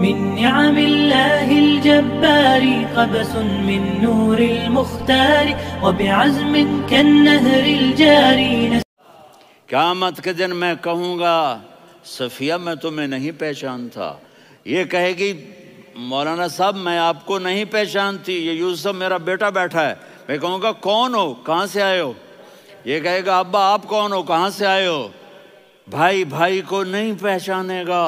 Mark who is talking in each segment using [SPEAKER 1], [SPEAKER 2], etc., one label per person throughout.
[SPEAKER 1] من نعم الله الجبار قبس من نور المختار وبعزم كالنهر الجاري قیامت کے دن میں کہوں گا صفیہ میں تمہیں نہیں پہچانتا یہ کہے گی مولانا صاحب میں آپ کو نہیں پہچانتی یہ یوسف میرا بیٹا بیٹھا ہے میں کہوں گا کون ہو کہاں سے آئے ہو یہ کہے گا ابا آپ کون ہو کہاں سے آئے ہو بھائی بھائی کو نہیں پہچانے گا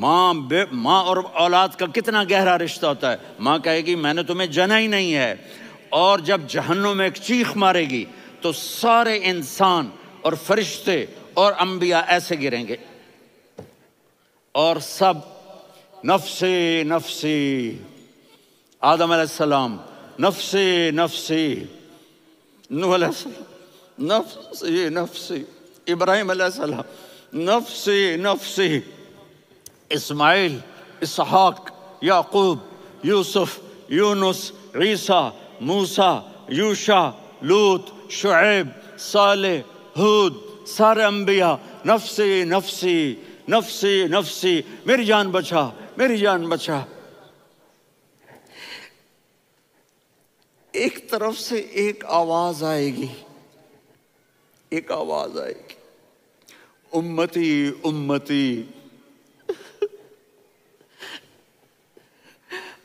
[SPEAKER 1] ماں بے ماں اور اولاد کا کتنا گہرا رشتہ ہوتا ہے ماں کہے گی میں نے تمہیں جنا ہی نہیں ہے اور جب جہنم میں ایک چیخ مارے گی تو سارے انسان اور فرشتے اور انبیاء ایسے گریں گے اور سب نفسی نفسی آدم علیہ السلام نفسی نفسی نو نفسی نفسی ابراہیم علیہ السلام نفسی نفسی اسماعیل اسحاق یعقوب یوسف یونس عیسیٰ موسیٰ یوشا لوت شعیب حود ہود انبیاء نفسی نفسی نفسی نفسی میری جان بچا میری جان بچا ایک طرف سے ایک آواز آئے گی ایک آواز آئے گی امتی امتی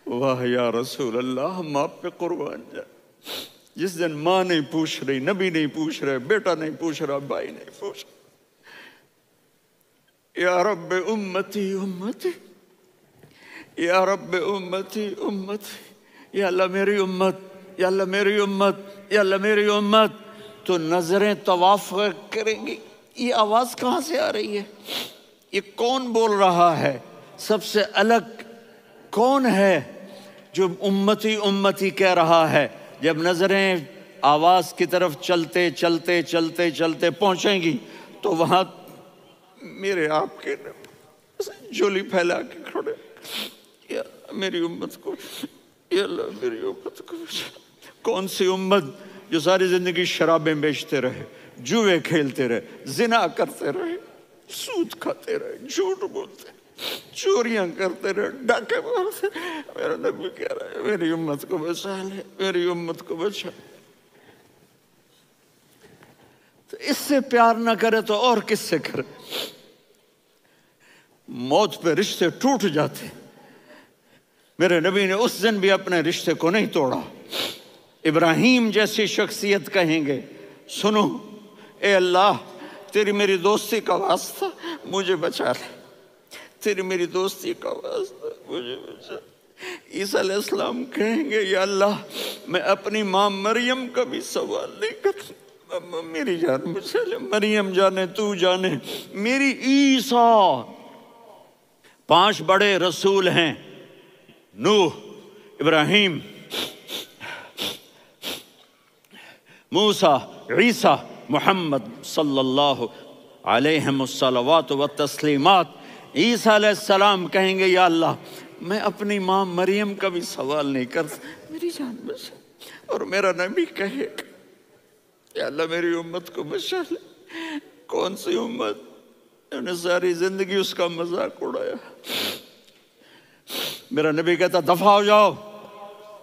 [SPEAKER 1] واہ یا رسول اللہ ہم آپ پہ قربان جائیں جس دن ماں نہیں پوچھ رہی نبی نہیں پوچھ رہے بیٹا نہیں پوچھ رہا بھائی نہیں پوچھ رہا یا رب امتی امتی یا رب امتی امتی یا اللہ میری امت یا اللہ میری امت یا اللہ میری امت تو نظریں طواف کریں گی یہ آواز کہاں سے آ رہی ہے یہ کون بول رہا ہے سب سے الگ کون ہے جو امتی امتی کہہ رہا ہے جب نظریں آواز کی طرف چلتے چلتے چلتے چلتے پہنچیں گی تو وہاں میرے آپ کے جولی پھیلا کے کھڑے میری امت کو یا اللہ میری امت کو کون سی امت جو ساری زندگی شرابیں بیچتے رہے جوئے کھیلتے رہے زنا کرتے رہے سود کھاتے رہے جھوٹ بولتے چوریاں کرتے رہے ڈاکے مار سے میرے نبی کہہ رہا ہے میری امت کو بچا لے میری امت کو بچا تو اس سے پیار نہ کرے تو اور کس سے کرے موت پہ رشتے ٹوٹ جاتے میرے نبی نے اس دن بھی اپنے رشتے کو نہیں توڑا ابراہیم جیسی شخصیت کہیں گے سنو اے اللہ تیری میری دوستی کا واسطہ مجھے بچا لے تیری میری دوستی کا واسطہ مجھے بچا عیسیٰ علیہ السلام کہیں گے یا اللہ میں اپنی ماں مریم کا بھی سوال نہیں کرتا میری جان مجھے لے مریم جانے تو جانے میری عیسیٰ پانچ بڑے رسول ہیں نوح ابراہیم موسیٰ عیسیٰ محمد صلی اللہ علیہم وسلم و تسلیمات عیسیٰ علیہ السلام کہیں گے یا اللہ میں اپنی ماں مریم کا بھی سوال نہیں کر میری جان بچا اور میرا نبی کہے یا اللہ میری امت کو بچا لے کون سی امت ساری زندگی اس کا مذاق اڑایا میرا نبی کہتا دفاع ہو جاؤ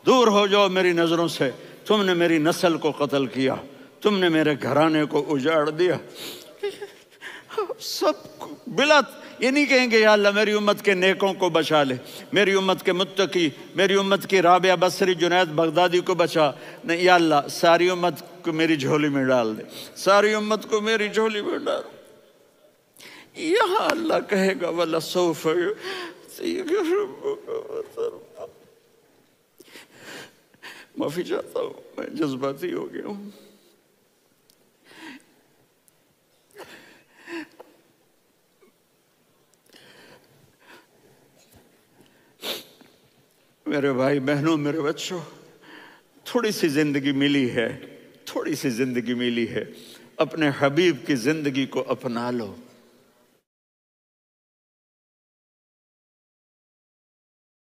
[SPEAKER 1] دور ہو جاؤ میری نظروں سے تم نے میری نسل کو قتل کیا تم نے میرے گھرانے کو اجاڑ دیا سب کو بلت یہ نہیں کہیں گے یا اللہ میری امت کے نیکوں کو بچا لے میری امت کے متقی میری امت کی رابعہ بصری جنید بغدادی کو بچا نہیں یا اللہ ساری امت کو میری جھولی میں ڈال دے ساری امت کو میری جھولی میں ڈال یہاں اللہ کہے گا معافی چاہتا ہوں میں جذباتی ہو گیا ہوں میرے بھائی بہنوں میرے بچوں تھوڑی سی زندگی ملی ہے تھوڑی سی زندگی ملی ہے اپنے حبیب کی زندگی کو اپنا لو